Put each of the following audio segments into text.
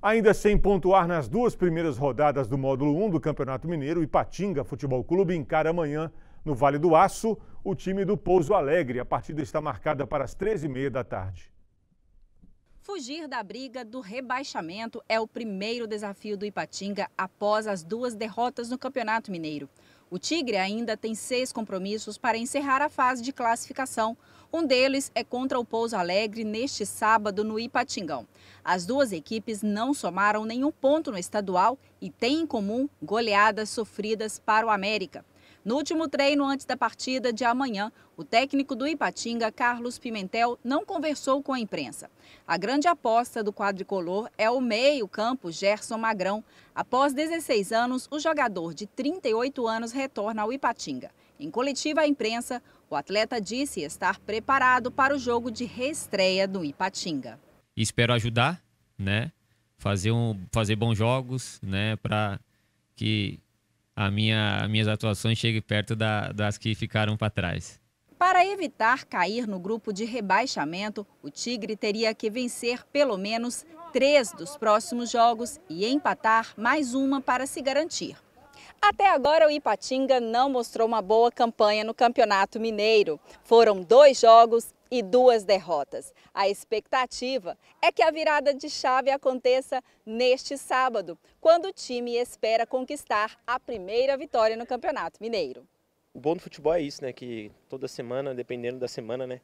Ainda sem pontuar nas duas primeiras rodadas do módulo 1 do Campeonato Mineiro, Ipatinga Futebol Clube encara amanhã, no Vale do Aço, o time do Pouso Alegre. A partida está marcada para as 13h30 da tarde. Fugir da briga do rebaixamento é o primeiro desafio do Ipatinga após as duas derrotas no Campeonato Mineiro. O Tigre ainda tem seis compromissos para encerrar a fase de classificação. Um deles é contra o Pouso Alegre neste sábado no Ipatingão. As duas equipes não somaram nenhum ponto no estadual e têm em comum goleadas sofridas para o América. No último treino antes da partida de amanhã, o técnico do Ipatinga, Carlos Pimentel, não conversou com a imprensa. A grande aposta do quadricolor é o meio-campo Gerson Magrão. Após 16 anos, o jogador de 38 anos retorna ao Ipatinga. Em coletiva à imprensa, o atleta disse estar preparado para o jogo de reestreia do Ipatinga. Espero ajudar, né? Fazer, um, fazer bons jogos, né? Para que a minha, minhas atuações cheguem perto da, das que ficaram para trás. Para evitar cair no grupo de rebaixamento, o Tigre teria que vencer pelo menos três dos próximos jogos e empatar mais uma para se garantir. Até agora, o Ipatinga não mostrou uma boa campanha no Campeonato Mineiro. Foram dois jogos e duas derrotas. A expectativa é que a virada de chave aconteça neste sábado, quando o time espera conquistar a primeira vitória no Campeonato Mineiro. O bom do futebol é isso, né? Que toda semana, dependendo da semana, né?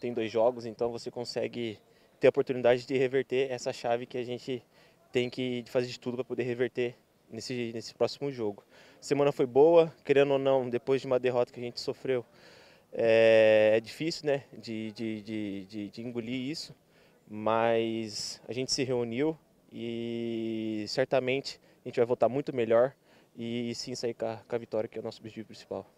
Tem dois jogos, então você consegue ter a oportunidade de reverter essa chave que a gente tem que fazer de tudo para poder reverter nesse, nesse próximo jogo. Semana foi boa, querendo ou não, depois de uma derrota que a gente sofreu é, é difícil né, de, de, de, de, engolir isso, mas a gente se reuniu e certamente a gente vai votar muito melhor e sim sair com a, com a vitória, que é o nosso objetivo principal.